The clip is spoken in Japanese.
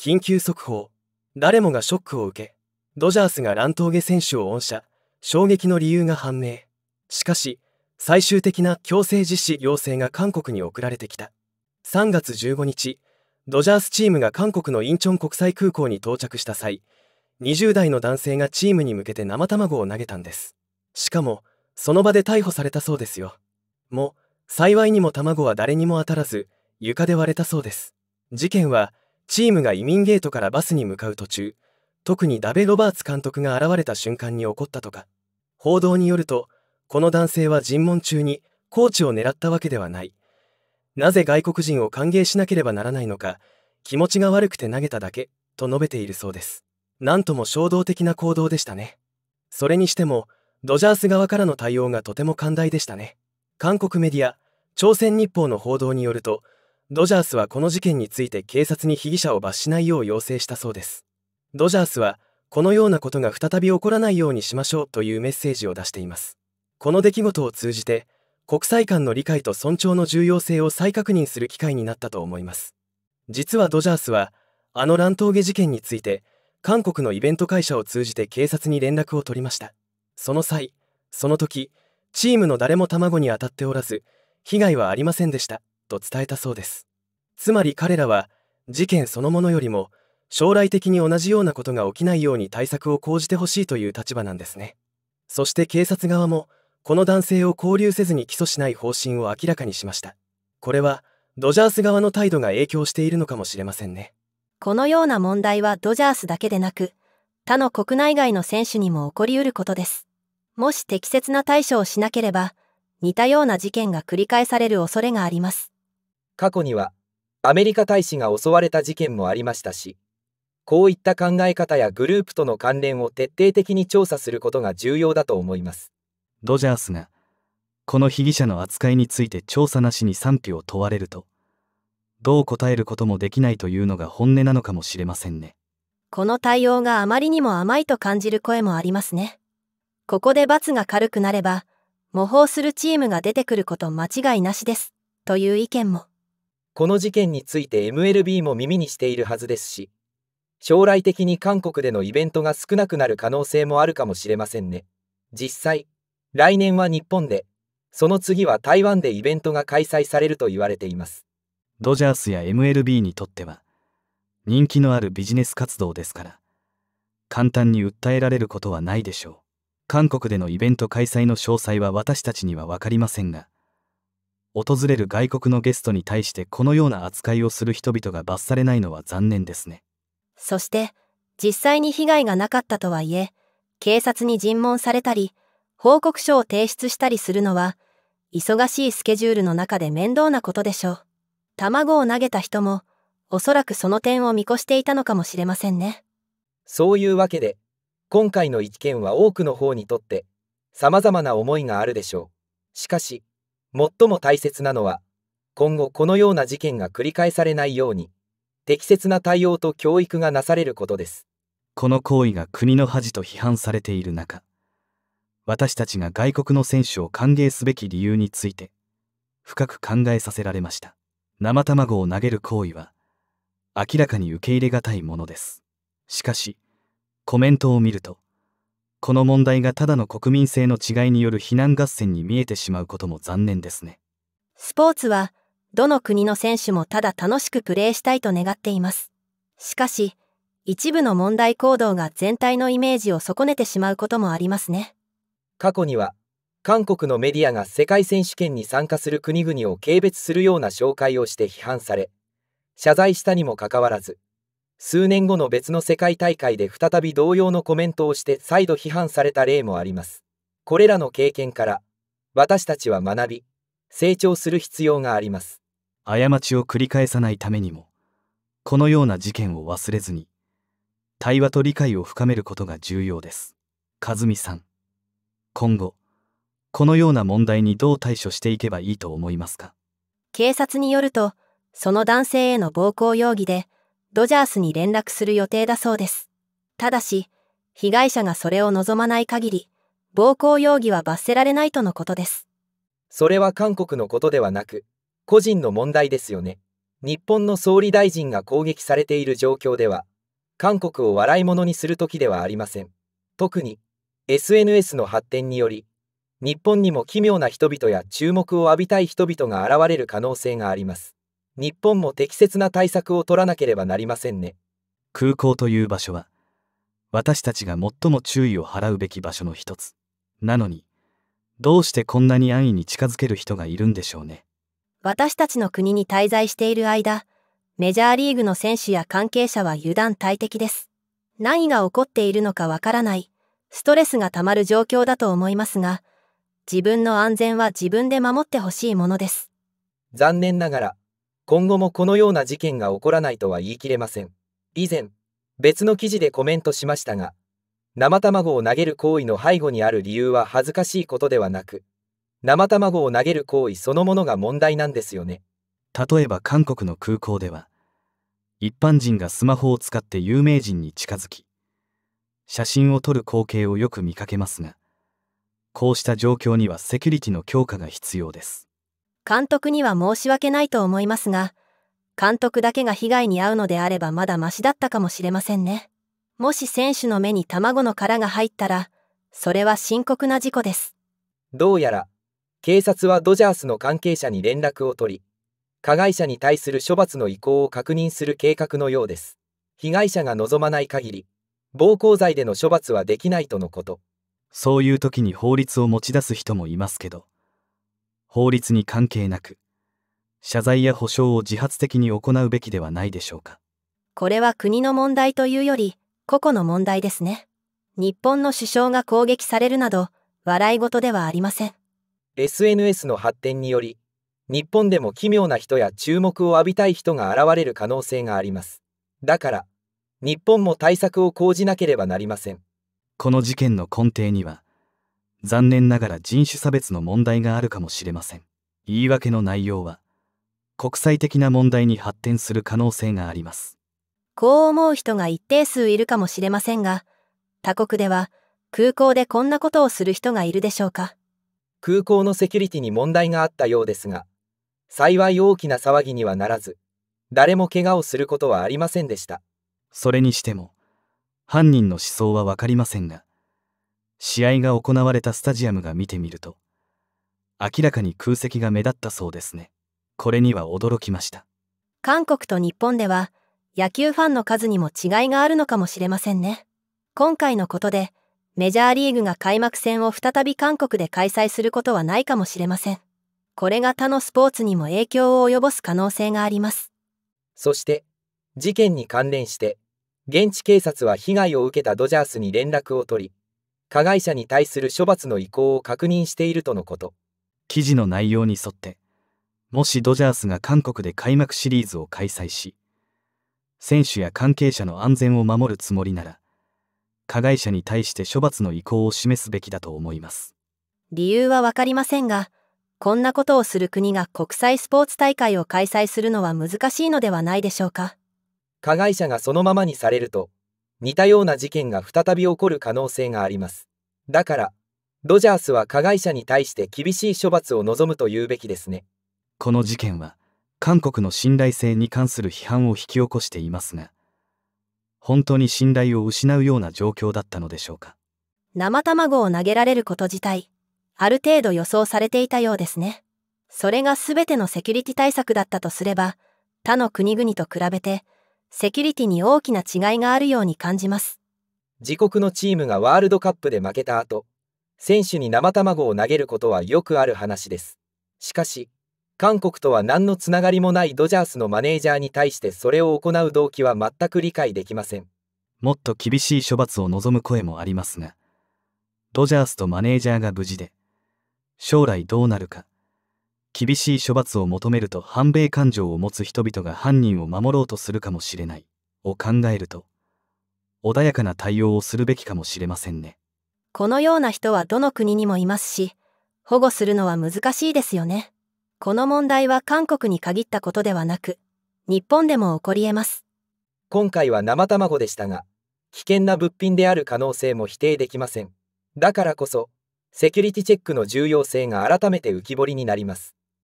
緊急速報誰もがショックを受けドジャースが乱闘下選手を恩赦衝撃の理由が判明しかし最終的な強制実施要請が韓国に送られてきた3月15日ドジャースチームが韓国のインチョン国際空港に到着した際20代の男性がチームに向けて生卵を投げたんですしかもその場で逮捕されたそうですよも幸いにも卵は誰にも当たらず床で割れたそうです事件はチームが移民ゲートからバスに向かう途中、特にダベ・ロバーツ監督が現れた瞬間に起こったとか、報道によると、この男性は尋問中にコーチを狙ったわけではない。なぜ外国人を歓迎しなければならないのか、気持ちが悪くて投げただけ、と述べているそうです。なんとも衝動的な行動でしたね。それにしても、ドジャース側からの対応がとても寛大でしたね。韓国メディア、朝鮮日報の報道によると、ドジャースはこの事件について警察に被疑者を罰しないよう要請したそうですドジャースはこのようなことが再び起こらないようにしましょうというメッセージを出していますこの出来事を通じて国際間の理解と尊重の重要性を再確認する機会になったと思います実はドジャースはあの乱闘下事件について韓国のイベント会社を通じて警察に連絡を取りましたその際その時チームの誰も卵に当たっておらず被害はありませんでしたと伝えたそうですつまり彼らは事件そのものよりも将来的に同じようなことが起きないように対策を講じてほしいという立場なんですねそして警察側もこの男性を交留せずに起訴しない方針を明らかにしましたこれはドジャース側の態度が影響しているのかもしれませんねこのような問題はドジャースだけでなく他の国内外の選手にも起こりうることですもし適切な対処をしなければ似たような事件が繰り返される恐れがあります過去にはアメリカ大使が襲われた事件もありましたしこういった考え方やグループとの関連を徹底的に調査することが重要だと思いますドジャースがこの被疑者の扱いについて調査なしに賛否を問われるとどう答えることもできないというのが本音なのかもしれませんねこの対応があまりにも甘いと感じる声もありますねここで罰が軽くなれば模倣するチームが出てくること間違いなしですという意見もこの事件について MLB も耳にしているはずですし、将来的に韓国でのイベントが少なくなる可能性もあるかもしれませんね。実際、来年は日本で、その次は台湾でイベントが開催されると言われています。ドジャースや MLB にとっては、人気のあるビジネス活動ですから、簡単に訴えられることはないでしょう。韓国でのイベント開催の詳細は私たちには分かりませんが、訪れる外国のゲストに対してこのような扱いをする人々が罰されないのは残念ですねそして実際に被害がなかったとはいえ警察に尋問されたり報告書を提出したりするのは忙しいスケジュールの中で面倒なことでしょう卵を投げた人もおそらくその点を見越していたのかもしれませんねそういうわけで今回の一件は多くの方にとって様々な思いがあるでしょうしかし最も大切なのは、今後このような事件が繰り返されないように、適切な対応と教育がなされることです。この行為が国の恥と批判されている中、私たちが外国の選手を歓迎すべき理由について、深く考えさせられました。生卵を投げる行為は、明らかに受け入れがたいものです。しかし、コメントを見ると、この問題がただの国民性の違いによる非難合戦に見えてしまうことも残念ですね。スポーツは、どの国の選手もただ楽しくプレーしたいと願っています。しかし、一部の問題行動が全体のイメージを損ねてしまうこともありますね。過去には、韓国のメディアが世界選手権に参加する国々を軽蔑するような紹介をして批判され、謝罪したにもかかわらず、数年後の別の世界大会で再び同様のコメントをして再度批判された例もあります。これらの経験から、私たちは学び、成長する必要があります。過ちを繰り返さないためにも、このような事件を忘れずに、対話と理解を深めることが重要です。和美さん、今後、このような問題にどう対処していけばいいと思いますか警察によると、その男性への暴行容疑で、ドジャースに連絡する予定だそうです。ただし、被害者がそれを望まない限り、暴行容疑は罰せられないとのことです。それは韓国のことではなく、個人の問題ですよね。日本の総理大臣が攻撃されている状況では、韓国を笑い者にする時ではありません。特に、SNS の発展により、日本にも奇妙な人々や注目を浴びたい人々が現れる可能性があります。日本も適切な対策を取らなければなりませんね空港という場所は私たちが最も注意を払うべき場所の一つなのにどうしてこんなに安易に近づける人がいるんでしょうね私たちの国に滞在している間メジャーリーグの選手や関係者は油断大敵です何が起こっているのかわからないストレスがたまる状況だと思いますが自分の安全は自分で守ってほしいものです残念ながら今後もこのような事件が起こらないとは言い切れません。以前、別の記事でコメントしましたが、生卵を投げる行為の背後にある理由は恥ずかしいことではなく、生卵を投げる行為そのものが問題なんですよね。例えば韓国の空港では、一般人がスマホを使って有名人に近づき、写真を撮る光景をよく見かけますが、こうした状況にはセキュリティの強化が必要です。監督には申し訳ないと思いますが、監督だけが被害に遭うのであればまだマシだったかもしれませんね。もし選手の目に卵の殻が入ったら、それは深刻な事故です。どうやら、警察はドジャースの関係者に連絡を取り、加害者に対する処罰の意向を確認する計画のようです。被害者が望まない限り、暴行罪での処罰はできないとのこと。そういう時に法律を持ち出す人もいますけど。法律に関係なく、謝罪や補償を自発的に行うべきではないでしょうか。これは国の問題というより、個々の問題ですね。日本の首相が攻撃されるなど、笑い事ではありません。SNS の発展により、日本でも奇妙な人や注目を浴びたい人が現れる可能性があります。だから、日本も対策を講じなければなりません。この事件の根底には、残念ながら人種差別の問題があるかもしれません。言い訳の内容は、国際的な問題に発展する可能性があります。こう思う人が一定数いるかもしれませんが、他国では空港でこんなことをする人がいるでしょうか。空港のセキュリティに問題があったようですが、幸い大きな騒ぎにはならず、誰も怪我をすることはありませんでした。それにしても、犯人の思想はわかりませんが、試合が行われたスタジアムが見てみると明らかに空席が目立ったそうですねこれには驚きました韓国と日本では野球ファンの数にも違いがあるのかもしれませんね今回のことでメジャーリーグが開幕戦を再び韓国で開催することはないかもしれませんこれが他のスポーツにも影響を及ぼす可能性がありますそして事件に関連して現地警察は被害を受けたドジャースに連絡を取り加害者に対する処罰の意向を確認しているとのこと記事の内容に沿ってもしドジャースが韓国で開幕シリーズを開催し選手や関係者の安全を守るつもりなら加害者に対して処罰の意向を示すべきだと思います理由は分かりませんがこんなことをする国が国際スポーツ大会を開催するのは難しいのではないでしょうか加害者がそのままにされると似たような事件が再び起こる可能性があります。だから、ドジャースは加害者に対して厳しい処罰を望むと言うべきですね。この事件は、韓国の信頼性に関する批判を引き起こしていますが、本当に信頼を失うような状況だったのでしょうか。生卵を投げられること自体、ある程度予想されていたようですね。それが全てのセキュリティ対策だったとすれば、他の国々と比べて、セキュリティに大きな違いがあるように感じます。自国のチームがワールドカップで負けた後、選手に生卵を投げることはよくある話です。しかし、韓国とは何のつながりもないドジャースのマネージャーに対してそれを行う動機は全く理解できません。もっと厳しい処罰を望む声もありますが、ドジャースとマネージャーが無事で、将来どうなるか、厳しい処罰を求めると反米感情を持つ人々が犯人を守ろうとするかもしれないを考えると穏やかな対応をするべきかもしれませんねこのような人はどの国にもいますし保護するのは難しいですよねこの問題は韓国に限ったことではなく日本でも起こりえます今回は生卵でしたが危険な物品である可能性も否定できませんだからこそセキュリティチェックの重要性が改めて浮き彫りになります